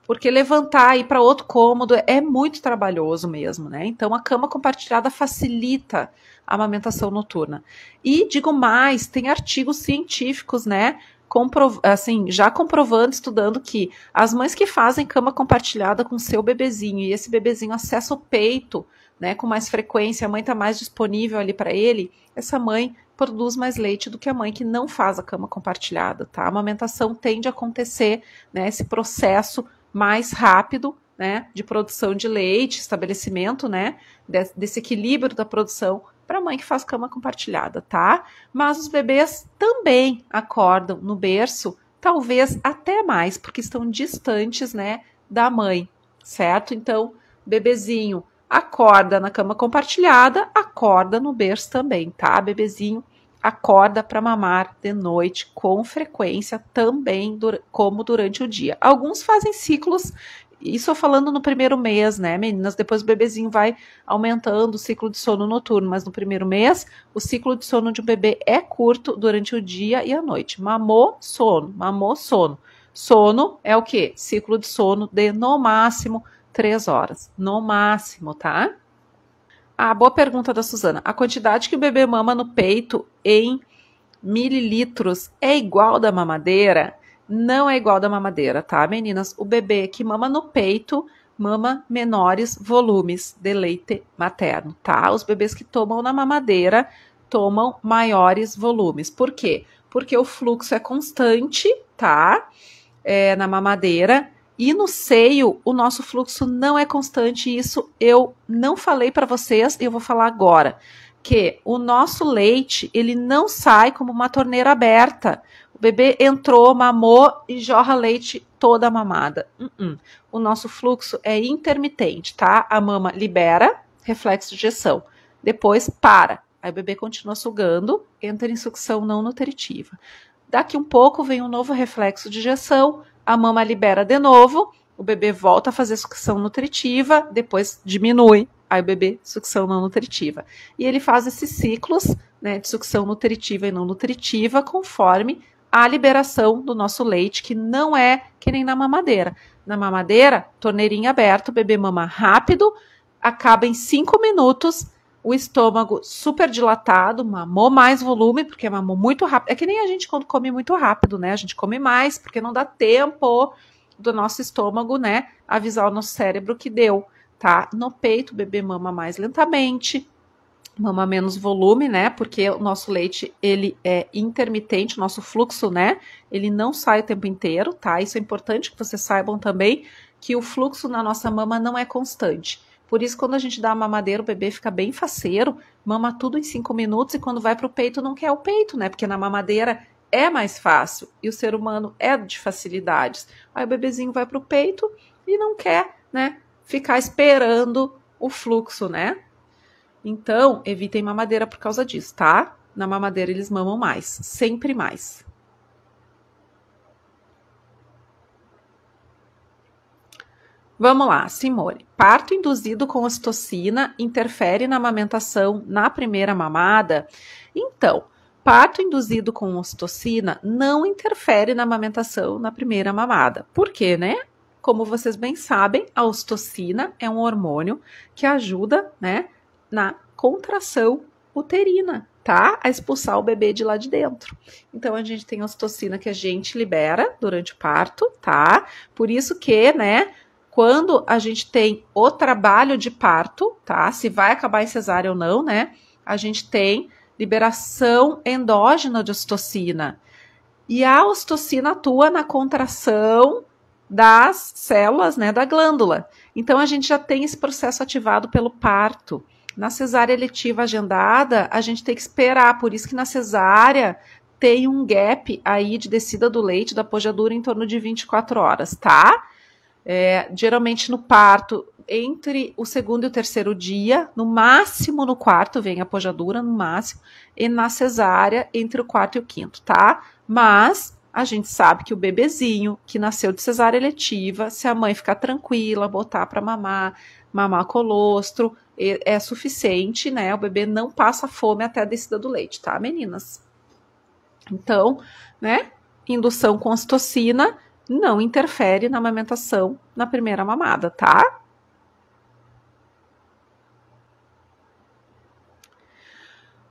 Porque levantar e ir para outro cômodo é muito trabalhoso mesmo, né? Então a cama compartilhada facilita a amamentação noturna. E digo mais, tem artigos científicos, né? Comprov assim, já comprovando, estudando que as mães que fazem cama compartilhada com seu bebezinho e esse bebezinho acessa o peito né, com mais frequência, a mãe está mais disponível ali para ele, essa mãe produz mais leite do que a mãe que não faz a cama compartilhada, tá? A amamentação tende a acontecer, né, esse processo mais rápido, né, de produção de leite, estabelecimento, né, desse, desse equilíbrio da produção para a mãe que faz cama compartilhada, tá? Mas os bebês também acordam no berço, talvez até mais, porque estão distantes, né, da mãe, certo? Então, bebezinho acorda na cama compartilhada, acorda no berço também, tá? Bebezinho acorda para mamar de noite com frequência também, dur como durante o dia. Alguns fazem ciclos, isso falando no primeiro mês, né, meninas? Depois o bebezinho vai aumentando o ciclo de sono noturno, mas no primeiro mês, o ciclo de sono de um bebê é curto durante o dia e a noite. Mamou, sono, mamou, sono. Sono é o que? Ciclo de sono de no máximo três horas, no máximo, tá? Ah, boa pergunta da Suzana. A quantidade que o bebê mama no peito em mililitros é igual da mamadeira? Não é igual da mamadeira, tá, meninas? O bebê que mama no peito mama menores volumes de leite materno, tá? Os bebês que tomam na mamadeira tomam maiores volumes. Por quê? Porque o fluxo é constante, tá? É, na mamadeira e no seio, o nosso fluxo não é constante, isso eu não falei para vocês e eu vou falar agora, que o nosso leite, ele não sai como uma torneira aberta. O bebê entrou, mamou e jorra leite toda mamada. Uh -uh. O nosso fluxo é intermitente, tá? A mama libera, reflexo de gestão. Depois para. Aí o bebê continua sugando, entra em sucção não nutritiva. Daqui um pouco vem um novo reflexo de gestão a mama libera de novo, o bebê volta a fazer sucção nutritiva, depois diminui, aí o bebê sucção não nutritiva. E ele faz esses ciclos né, de sucção nutritiva e não nutritiva conforme a liberação do nosso leite, que não é que nem na mamadeira. Na mamadeira, torneirinha aberta, o bebê mama rápido, acaba em 5 minutos, o estômago super dilatado, mamou mais volume, porque mamou muito rápido. É que nem a gente quando come muito rápido, né? A gente come mais porque não dá tempo do nosso estômago, né, avisar o nosso cérebro que deu, tá? No peito, o bebê mama mais lentamente, mama menos volume, né? Porque o nosso leite, ele é intermitente, o nosso fluxo, né? Ele não sai o tempo inteiro, tá? Isso é importante que vocês saibam também que o fluxo na nossa mama não é constante. Por isso, quando a gente dá a mamadeira, o bebê fica bem faceiro, mama tudo em cinco minutos e quando vai para o peito não quer o peito, né? Porque na mamadeira é mais fácil e o ser humano é de facilidades. Aí o bebezinho vai para o peito e não quer, né? Ficar esperando o fluxo, né? Então, evitem mamadeira por causa disso, tá? Na mamadeira eles mamam mais, sempre mais. Vamos lá, Simone. Parto induzido com ocitocina interfere na amamentação na primeira mamada? Então, parto induzido com ocitocina não interfere na amamentação na primeira mamada. Por quê, né? Como vocês bem sabem, a ocitocina é um hormônio que ajuda, né, na contração uterina, tá? A expulsar o bebê de lá de dentro. Então a gente tem a ocitocina que a gente libera durante o parto, tá? Por isso que, né, quando a gente tem o trabalho de parto, tá? Se vai acabar em cesárea ou não, né? A gente tem liberação endógena de ostocina. E a ostocina atua na contração das células, né, da glândula. Então a gente já tem esse processo ativado pelo parto. Na cesárea eletiva agendada, a gente tem que esperar, por isso que na cesárea tem um gap aí de descida do leite da pojadura em torno de 24 horas, tá? é, geralmente no parto, entre o segundo e o terceiro dia, no máximo no quarto, vem a pojadura, no máximo, e na cesárea, entre o quarto e o quinto, tá? Mas a gente sabe que o bebezinho que nasceu de cesárea eletiva, se a mãe ficar tranquila, botar para mamar, mamar colostro, é suficiente, né? O bebê não passa fome até a descida do leite, tá, meninas? Então, né? Indução com citocina, não interfere na amamentação na primeira mamada, tá?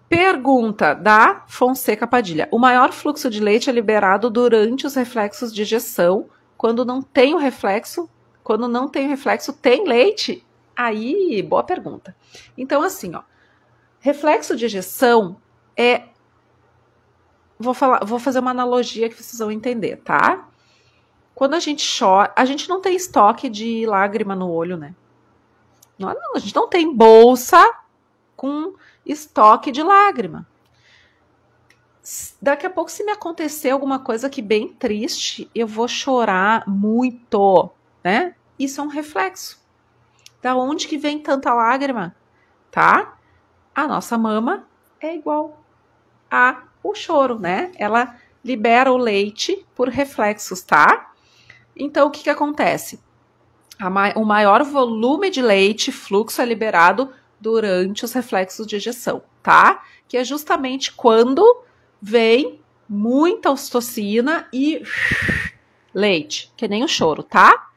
Pergunta da Fonseca Padilha. O maior fluxo de leite é liberado durante os reflexos de gestão. Quando não tem o reflexo, quando não tem o reflexo, tem leite? Aí, boa pergunta. Então, assim, ó, reflexo de gestão é. Vou, falar, vou fazer uma analogia que vocês vão entender, tá? Quando a gente chora, a gente não tem estoque de lágrima no olho, né? Não, a gente não tem bolsa com estoque de lágrima. Daqui a pouco, se me acontecer alguma coisa que bem triste, eu vou chorar muito, né? Isso é um reflexo. Da onde que vem tanta lágrima, tá? A nossa mama é igual a o choro, né? Ela libera o leite por reflexos, tá? Então, o que, que acontece? Ma o maior volume de leite fluxo é liberado durante os reflexos de ejeção, tá? Que é justamente quando vem muita ostocina e leite, que nem o choro, tá?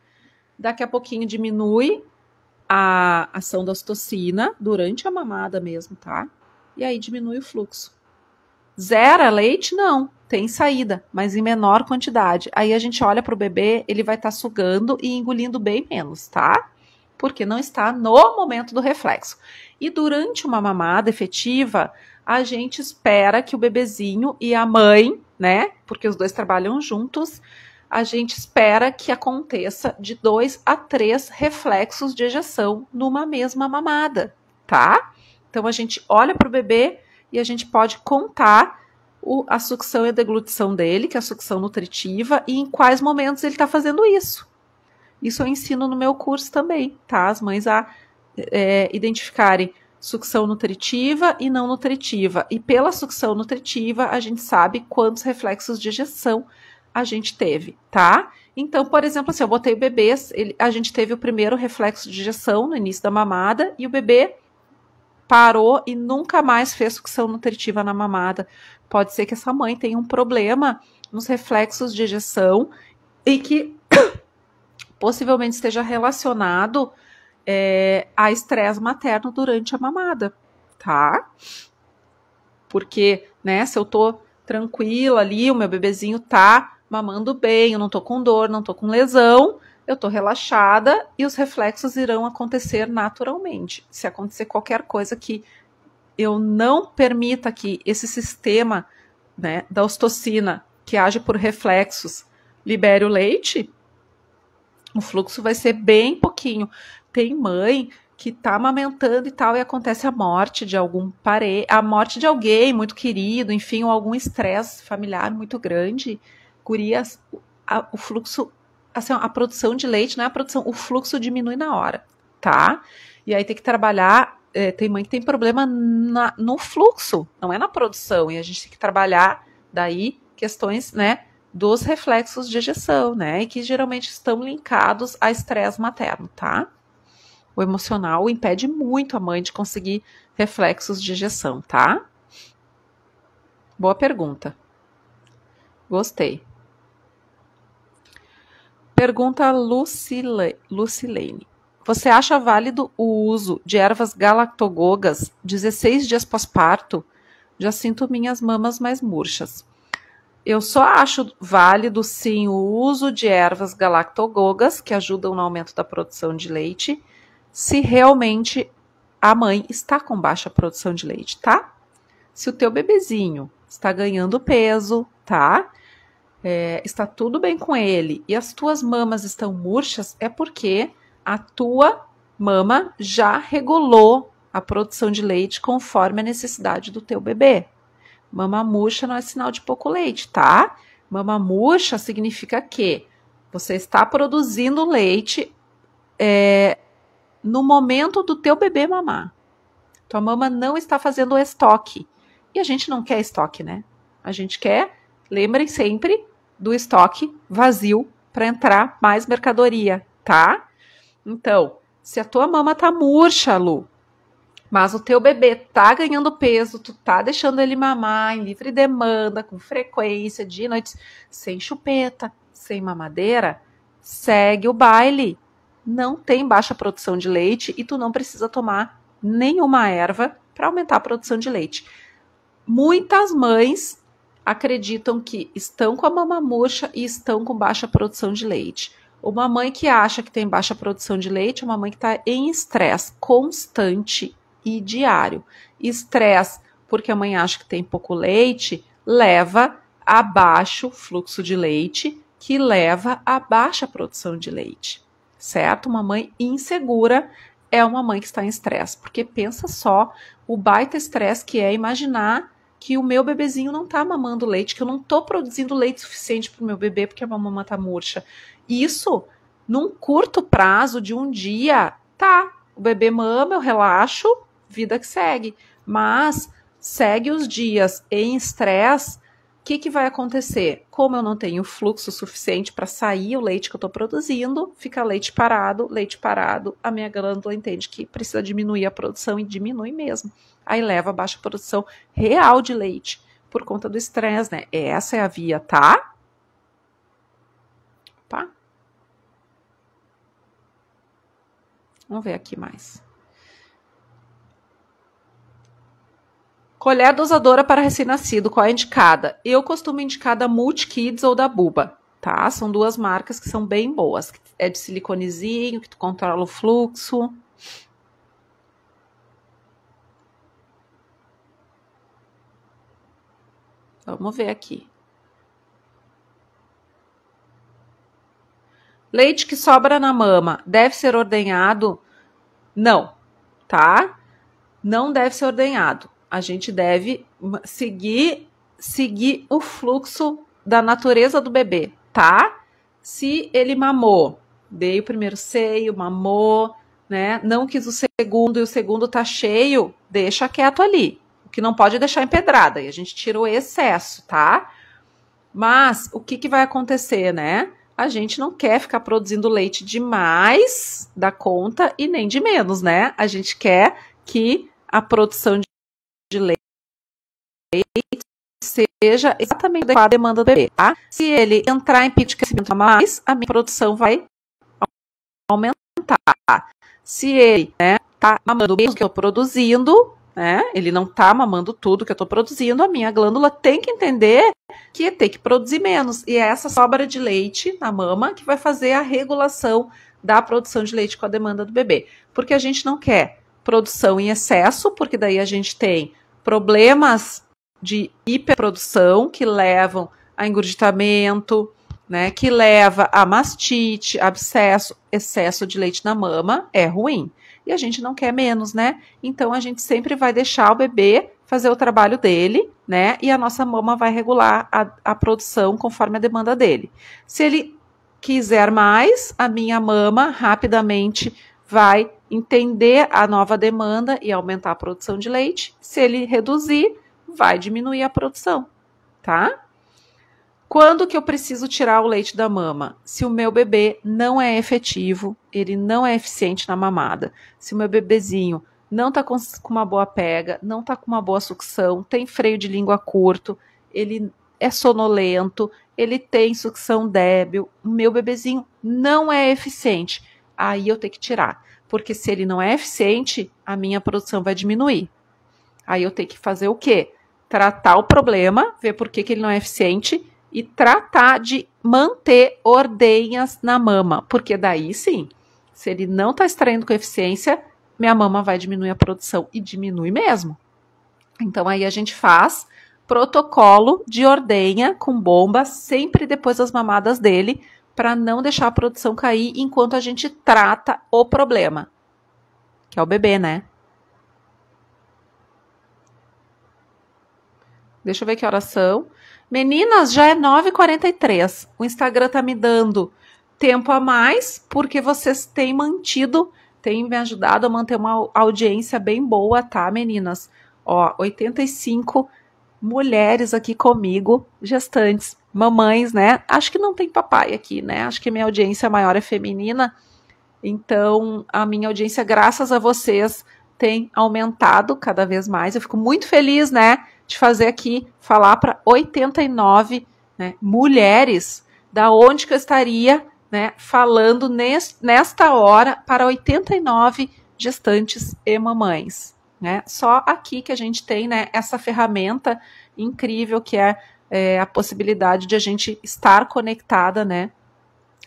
Daqui a pouquinho diminui a ação da ostocina durante a mamada mesmo, tá? E aí diminui o fluxo. Zera leite? Não. Tem saída, mas em menor quantidade. Aí a gente olha para o bebê, ele vai estar tá sugando e engolindo bem menos, tá? Porque não está no momento do reflexo. E durante uma mamada efetiva, a gente espera que o bebezinho e a mãe, né? Porque os dois trabalham juntos, a gente espera que aconteça de dois a três reflexos de ejeção numa mesma mamada, tá? Então a gente olha para o bebê, e a gente pode contar o, a sucção e a deglutição dele, que é a sucção nutritiva, e em quais momentos ele está fazendo isso. Isso eu ensino no meu curso também, tá? As mães a é, identificarem sucção nutritiva e não nutritiva. E pela sucção nutritiva, a gente sabe quantos reflexos de ejeção a gente teve, tá? Então, por exemplo, assim, eu botei o bebê, ele, a gente teve o primeiro reflexo de ejeção no início da mamada e o bebê parou e nunca mais fez sucção nutritiva na mamada. Pode ser que essa mãe tenha um problema nos reflexos de ejeção e que possivelmente esteja relacionado é, a estresse materno durante a mamada, tá? Porque, né, se eu tô tranquila ali, o meu bebezinho tá mamando bem, eu não tô com dor, não tô com lesão, eu estou relaxada e os reflexos irão acontecer naturalmente. Se acontecer qualquer coisa que eu não permita que esse sistema né, da ostocina, que age por reflexos, libere o leite, o fluxo vai ser bem pouquinho. Tem mãe que está amamentando e tal, e acontece a morte de algum pare, a morte de alguém muito querido, enfim, ou algum estresse familiar muito grande. curias a, o fluxo assim, a produção de leite, não é a produção, o fluxo diminui na hora, tá? E aí tem que trabalhar. É, tem mãe que tem problema na, no fluxo, não é na produção. E a gente tem que trabalhar daí questões, né? dos reflexos de ejeção, né? E que geralmente estão linkados a estresse materno, tá? O emocional impede muito a mãe de conseguir reflexos de ejeção, tá? Boa pergunta. Gostei. Pergunta Lucile, Lucilene. Você acha válido o uso de ervas galactogogas 16 dias pós-parto? Já sinto minhas mamas mais murchas. Eu só acho válido sim o uso de ervas galactogogas que ajudam no aumento da produção de leite, se realmente a mãe está com baixa produção de leite, tá? Se o teu bebezinho está ganhando peso, tá? é, está tudo bem com ele e as tuas mamas estão murchas, é porque a tua mama já regulou a produção de leite conforme a necessidade do teu bebê. Mama murcha não é sinal de pouco leite, tá? Mama murcha significa que você está produzindo leite é, no momento do teu bebê mamar. Tua mama não está fazendo estoque. E a gente não quer estoque, né? A gente quer lembrem sempre do estoque vazio para entrar mais mercadoria, tá? Então, se a tua mama tá murcha, Lu, mas o teu bebê tá ganhando peso, tu tá deixando ele mamar em livre demanda, com frequência, de noites, sem chupeta, sem mamadeira, segue o baile. Não tem baixa produção de leite e tu não precisa tomar nenhuma erva para aumentar a produção de leite. Muitas mães acreditam que estão com a mama murcha e estão com baixa produção de leite. Uma mãe que acha que tem baixa produção de leite é uma mãe que está em estresse constante e diário. Estresse, porque a mãe acha que tem pouco leite, leva a baixo fluxo de leite, que leva a baixa produção de leite, certo? Uma mãe insegura é uma mãe que está em estresse, porque pensa só o baita estresse que é imaginar que o meu bebezinho não tá mamando leite, que eu não tô produzindo leite suficiente pro meu bebê porque a mamãe tá murcha. Isso, num curto prazo de um dia, tá. O bebê mama, eu relaxo, vida que segue. Mas segue os dias em estresse, o que, que vai acontecer? Como eu não tenho fluxo suficiente para sair o leite que eu estou produzindo, fica leite parado, leite parado, a minha glândula entende que precisa diminuir a produção e diminui mesmo. Aí leva a baixa produção real de leite por conta do estresse, né? Essa é a via, tá? Opa. Vamos ver aqui mais. Colher dosadora para recém-nascido, qual é indicada? Eu costumo indicar da Multikids ou da Buba, tá? São duas marcas que são bem boas. É de siliconezinho, que tu controla o fluxo. Vamos ver aqui. Leite que sobra na mama deve ser ordenhado? Não, tá? Não deve ser ordenhado a gente deve seguir seguir o fluxo da natureza do bebê, tá? Se ele mamou, dei o primeiro seio, mamou, né? Não quis o segundo e o segundo tá cheio, deixa quieto ali. O que não pode deixar empedrada, e a gente tira o excesso, tá? Mas o que, que vai acontecer, né? A gente não quer ficar produzindo leite demais da conta e nem de menos, né? A gente quer que a produção seja exatamente adequada à demanda do bebê, tá? Se ele entrar em pico de crescimento a mais, a minha produção vai aumentar. Se ele né, tá mamando menos que eu produzindo, né? Ele não tá mamando tudo que eu tô produzindo, a minha glândula tem que entender que tem que produzir menos. E é essa sobra de leite na mama que vai fazer a regulação da produção de leite com a demanda do bebê. Porque a gente não quer produção em excesso, porque daí a gente tem problemas de hiperprodução que levam a engurgitamento, né, que leva a mastite, abscesso, excesso de leite na mama, é ruim. E a gente não quer menos, né? Então a gente sempre vai deixar o bebê fazer o trabalho dele, né? E a nossa mama vai regular a, a produção conforme a demanda dele. Se ele quiser mais, a minha mama rapidamente vai entender a nova demanda e aumentar a produção de leite. Se ele reduzir, vai diminuir a produção, tá? Quando que eu preciso tirar o leite da mama? Se o meu bebê não é efetivo, ele não é eficiente na mamada. Se o meu bebezinho não está com uma boa pega, não está com uma boa sucção, tem freio de língua curto, ele é sonolento, ele tem sucção débil, o meu bebezinho não é eficiente. Aí eu tenho que tirar, porque se ele não é eficiente, a minha produção vai diminuir. Aí eu tenho que fazer o quê? tratar o problema, ver por que, que ele não é eficiente e tratar de manter ordenhas na mama, porque daí sim, se ele não está extraindo com eficiência, minha mama vai diminuir a produção e diminui mesmo. Então aí a gente faz protocolo de ordenha com bomba sempre depois das mamadas dele, para não deixar a produção cair enquanto a gente trata o problema, que é o bebê, né? Deixa eu ver que horas são. Meninas, já é 9h43. O Instagram tá me dando tempo a mais, porque vocês têm mantido, têm me ajudado a manter uma audiência bem boa, tá, meninas? Ó, 85 mulheres aqui comigo, gestantes, mamães, né? Acho que não tem papai aqui, né? Acho que minha audiência maior é feminina. Então, a minha audiência, graças a vocês, tem aumentado cada vez mais. Eu fico muito feliz, né? te fazer aqui falar para 89 né, mulheres da onde que eu estaria né, falando nesta hora para 89 gestantes e mamães. Né? Só aqui que a gente tem né, essa ferramenta incrível que é, é a possibilidade de a gente estar conectada, né?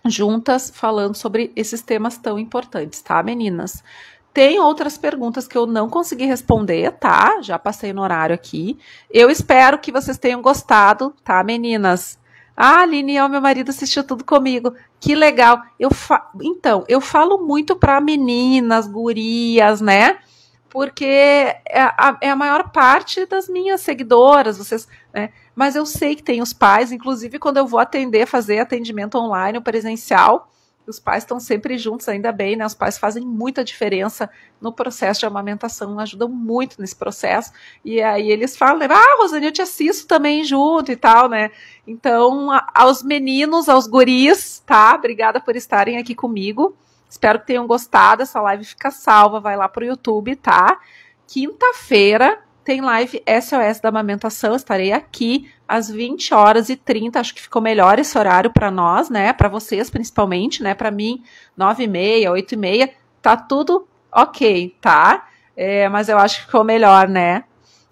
Juntas falando sobre esses temas tão importantes, tá, meninas? Tem outras perguntas que eu não consegui responder, tá? Já passei no horário aqui. Eu espero que vocês tenham gostado, tá, meninas? Ah, Aline, é meu marido assistiu tudo comigo. Que legal. Eu fa... Então, eu falo muito para meninas, gurias, né? Porque é a, é a, maior parte das minhas seguidoras, vocês, né? Mas eu sei que tem os pais, inclusive quando eu vou atender, fazer atendimento online ou presencial, os pais estão sempre juntos, ainda bem, né? Os pais fazem muita diferença no processo de amamentação, ajudam muito nesse processo. E aí eles falam, né? Ah, Rosane, eu te assisto também junto e tal, né? Então, a, aos meninos, aos guris, tá? Obrigada por estarem aqui comigo. Espero que tenham gostado. Essa live fica salva, vai lá pro YouTube, tá? Quinta-feira, tem live SOS da amamentação, estarei aqui às 20 horas e 30, acho que ficou melhor esse horário para nós, né, para vocês principalmente, né, para mim, 9 h 30 8 h tá tudo ok, tá? É, mas eu acho que ficou melhor, né?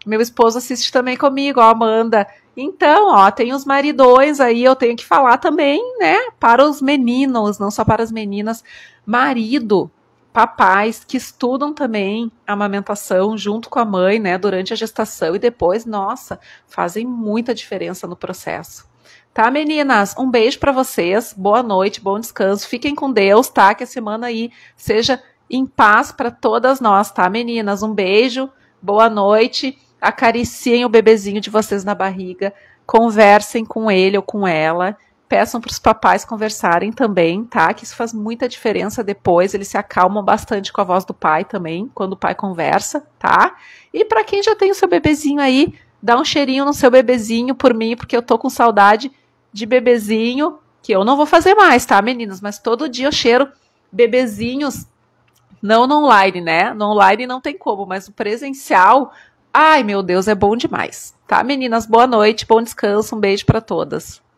Meu esposo assiste também comigo, ó, Amanda. Então, ó, tem os maridões aí, eu tenho que falar também, né? Para os meninos, não só para as meninas. Marido, papais que estudam também a amamentação junto com a mãe, né, durante a gestação e depois, nossa, fazem muita diferença no processo. Tá, meninas? Um beijo para vocês. Boa noite, bom descanso. Fiquem com Deus, tá? Que a semana aí seja em paz para todas nós, tá, meninas? Um beijo. Boa noite. Acariciem o bebezinho de vocês na barriga. Conversem com ele ou com ela peçam para os papais conversarem também, tá? Que isso faz muita diferença depois. Eles se acalmam bastante com a voz do pai também, quando o pai conversa, tá? E para quem já tem o seu bebezinho aí, dá um cheirinho no seu bebezinho por mim, porque eu tô com saudade de bebezinho, que eu não vou fazer mais, tá, meninas? Mas todo dia eu cheiro bebezinhos, não no online, né? No online não tem como, mas o presencial, ai meu Deus, é bom demais. Tá, meninas? Boa noite, bom descanso, um beijo para todas.